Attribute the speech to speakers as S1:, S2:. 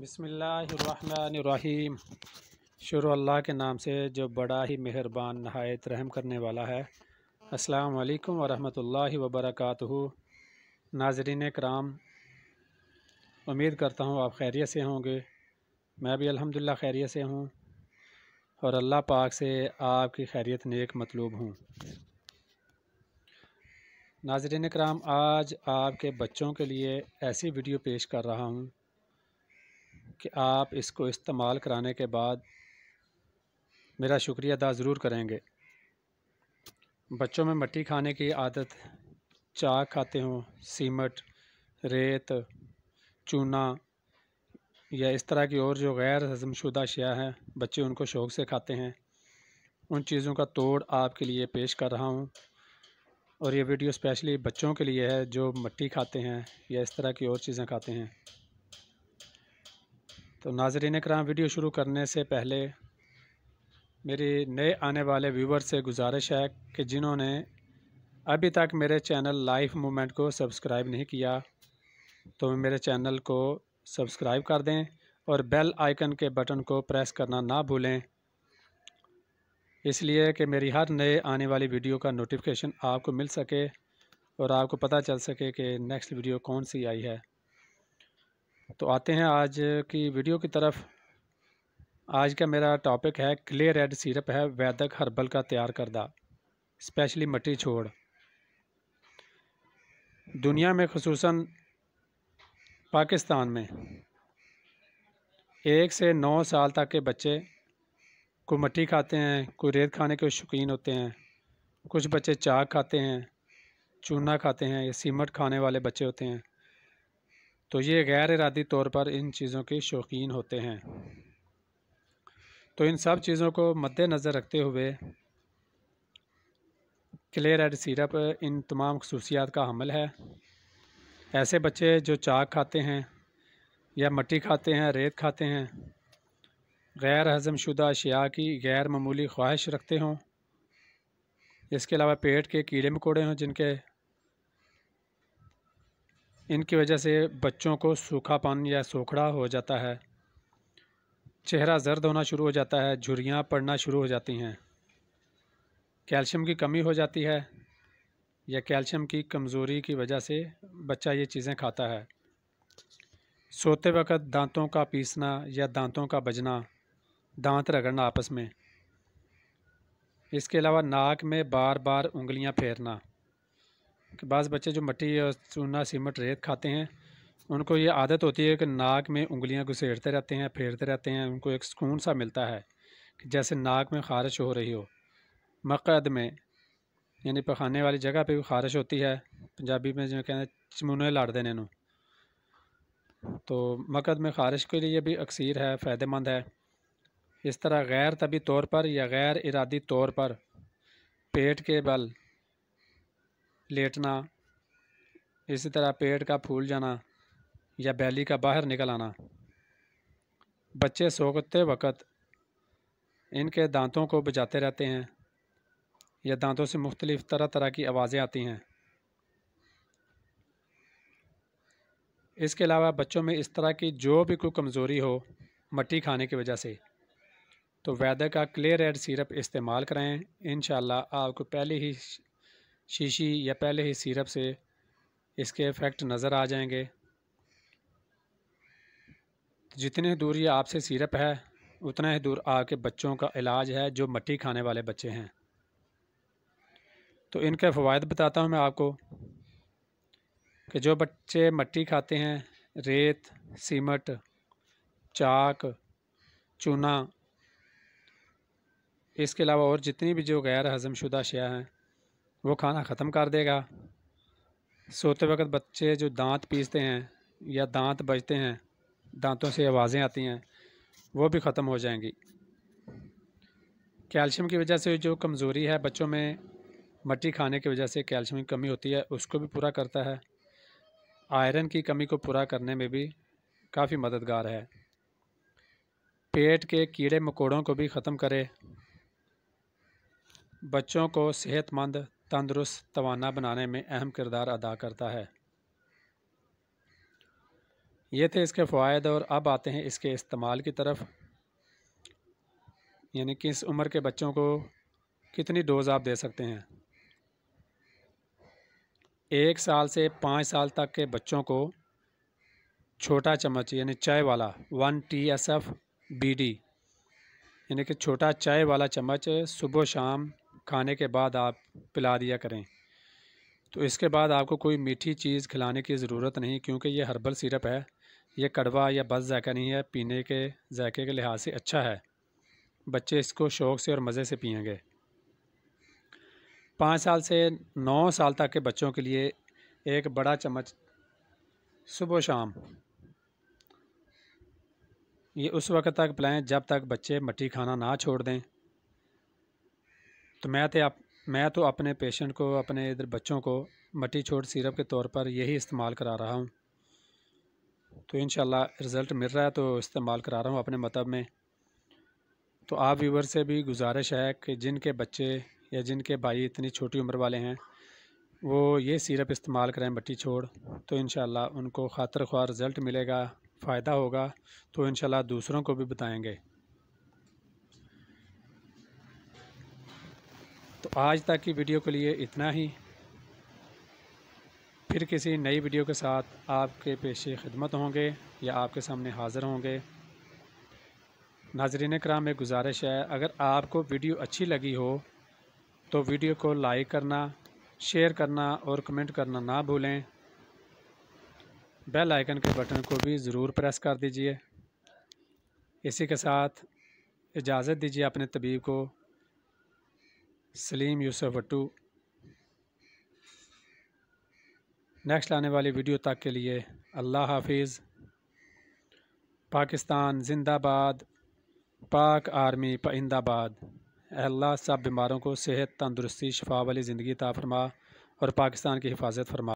S1: बसमीम शुरू अल्लाह के नाम से जो बड़ा ही मेहरबान नहायत रहम करने वाला है अस्सलाम वालेकुम वरहमतुल्लाहि वबरकातुहू नाजरीन कराम उम्मीद करता हूँ आप खैरियत से होंगे मैं भी अल्हम्दुलिल्लाह खैरियत से हूँ और अल्लाह पाक से आपकी खैरियत नेक मतलूब हूँ नाजरीन कराम आज आपके बच्चों के लिए ऐसी वीडियो पेश कर रहा हूँ कि आप इसको इस्तेमाल कराने के बाद मेरा शुक्रिया अदा ज़रूर करेंगे बच्चों में मट्टी खाने की आदत चाक खाते हों सीमट रेत चूना या इस तरह की और जो गैर हजमशुदा शया हैं बच्चे उनको शौक़ से खाते हैं उन चीज़ों का तोड़ आपके लिए पेश कर रहा हूँ और ये वीडियो स्पेशली बच्चों के लिए है जो मट्टी खाते हैं या इस तरह की और चीज़ें खाते हैं तो नाजरीन कराम वीडियो शुरू करने से पहले मेरी नए आने वाले व्यूवर से गुजारिश है कि जिन्होंने अभी तक मेरे चैनल लाइफ मूवमेंट को सब्सक्राइब नहीं किया तो मेरे चैनल को सब्सक्राइब कर दें और बेल आइकन के बटन को प्रेस करना ना भूलें इसलिए कि मेरी हर नए आने वाली वीडियो का नोटिफिकेशन आपको मिल सके और आपको पता चल सके कि नेक्स्ट वीडियो कौन सी आई है तो आते हैं आज की वीडियो की तरफ आज का मेरा टॉपिक है क्ले रेड सिरप है वैदक हर्बल का तैयार करदा स्पेशली मट्टी छोड़ दुनिया में खसूस पाकिस्तान में एक से नौ साल तक के बच्चे को मट्टी खाते हैं कोई रेत खाने के शौकीन होते हैं कुछ बच्चे चाक खाते हैं चूना खाते हैं या सीमट खाने वाले बच्चे होते हैं तो ये गैर इरादी तौर पर इन चीज़ों के शौकीन होते हैं तो इन सब चीज़ों को मद्दनज़र रखते हुए क्लियर एड सिरप इन तमाम खसूसियात का हमल है ऐसे बच्चे जो चाक खाते हैं या मट्टी खाते हैं रेत खाते हैं गैर हज़म शुदा अशिया की गैर मामूली ख्वाहिश रखते हों इसके अलावा पेट के कीड़े मकोड़े हों जिनके इनकी वजह से बच्चों को सूखापन या सूखड़ा हो जाता है चेहरा जर्द होना शुरू हो जाता है झुरियाँ पड़ना शुरू हो जाती हैं कैल्शियम की कमी हो जाती है या कैल्शियम की कमज़ोरी की वजह से बच्चा ये चीज़ें खाता है सोते वक्त दांतों का पीसना या दांतों का बजना दांत रगड़ना आपस में इसके अलावा नाक में बार बार उंगलियां फेरना कि बाज़ बच्चे जो मट्टी और चूना सीमट रेत खाते हैं उनको ये आदत होती है कि नाक में उंगलियां घुसेड़ते रहते हैं फेरते रहते हैं उनको एक सुकून सा मिलता है कि जैसे नाक में खारिश हो रही हो मकद में यानी पखाने वाली जगह पे भी खारिश होती है पंजाबी में जो कहते हैं चमुने लाड़ते हैं तो मकद में खारिश के लिए भी अक्सर है फ़ायदेमंद है इस तरह गैर तबी तौर पर या गैर इरादी तौर पर पेट के बल लेटना इसी तरह पेट का फूल जाना या बैली का बाहर निकल आना बच्चे सोते वक़्त इनके दांतों को बजाते रहते हैं या दांतों से मुख्तलिफ़ तरह तरह की आवाज़ें आती हैं इसके अलावा बच्चों में इस तरह की जो भी कोई कमज़ोरी हो मट्टी खाने की वजह से तो वैदर का क्लियर एड सिरप इस्तेमाल कराएं इन आपको पहले ही शीशी या पहले ही सिरप से इसके इफ़ेक्ट नज़र आ जाएंगे जितने दूर ये आपसे सिरप है उतना ही दूर आके बच्चों का इलाज है जो मट्टी खाने वाले बच्चे हैं तो इनके फ़वाद बताता हूँ मैं आपको कि जो बच्चे मट्टी खाते हैं रेत सीमट चाक चूना इसके अलावा और जितनी भी जो गैर हज़म शुदा शया हैं वो खाना ख़त्म कर देगा सोते वक्त बच्चे जो दांत पीसते हैं या दांत बजते हैं दांतों से आवाज़ें आती हैं वो भी ख़त्म हो जाएंगी कैल्शियम की वजह से जो कमज़ोरी है बच्चों में मट्टी खाने की वजह से कैल्शियम की कमी होती है उसको भी पूरा करता है आयरन की कमी को पूरा करने में भी काफ़ी मददगार है पेट के कीड़े मकोड़ों को भी ख़त्म करे बच्चों को सेहतमंद तंदुरुस्त तोाना बनाने में अहम किरदार अदा करता है ये थे इसके फ़वाद और अब आते हैं इसके इस्तेमाल की तरफ यानी किस उम्र के बच्चों को कितनी डोज़ आप दे सकते हैं एक साल से पाँच साल तक के बच्चों को छोटा चम्मच यानी चाय वाला one T S F B D यानी कि छोटा चाय वाला चम्मच सुबह शाम खाने के बाद आप पिला दिया करें तो इसके बाद आपको कोई मीठी चीज़ खिलाने की ज़रूरत नहीं क्योंकि ये हर्बल सिरप है ये कड़वा या बस जायका नहीं है पीने के जायके के लिहाज से अच्छा है बच्चे इसको शौक़ से और मज़े से पियेंगे पाँच साल से नौ साल तक के बच्चों के लिए एक बड़ा चम्मच सुबह शाम ये उस वक्त तक पिलाएँ जब तक बच्चे मट्टी खाना ना छोड़ दें तो मैं तो आप मैं तो अपने पेशेंट को अपने इधर बच्चों को मट्टी छोट सिरप के तौर पर यही इस्तेमाल करा रहा हूँ तो इन रिज़ल्ट मिल रहा है तो इस्तेमाल करा रहा हूँ अपने मतलब में तो आप व्यूवर से भी गुजारिश है कि जिनके बच्चे या जिनके भाई इतनी छोटी उम्र वाले हैं वो ये सिरप इस्तेमाल करें मट्टी छोड़ तो इन उनको खातर ख्वा रिज़ल्ट मिलेगा फ़ायदा होगा तो इन दूसरों को भी बताएँगे तो आज तक की वीडियो के लिए इतना ही फिर किसी नई वीडियो के साथ आपके पेशे खिदमत होंगे या आपके सामने हाज़िर होंगे नाजरीन कराम में गुजारिश है अगर आपको वीडियो अच्छी लगी हो तो वीडियो को लाइक करना शेयर करना और कमेंट करना ना भूलें बेल आइकन के बटन को भी ज़रूर प्रेस कर दीजिए इसी के साथ इजाज़त दीजिए अपने तबीब को सलीम यूसुफ भट्टू नेक्स्ट आने वाली वीडियो तक के लिए अल्लाह हाफिज़ पाकिस्तान जिंदाबाद पाक आर्मी परिंदाबाद अल्लाह सब बीमारों को सेहत तंदुरुस्ती शफा वाली ज़िंदगी ताफरमा और पाकिस्तान की हिफाजत फरमा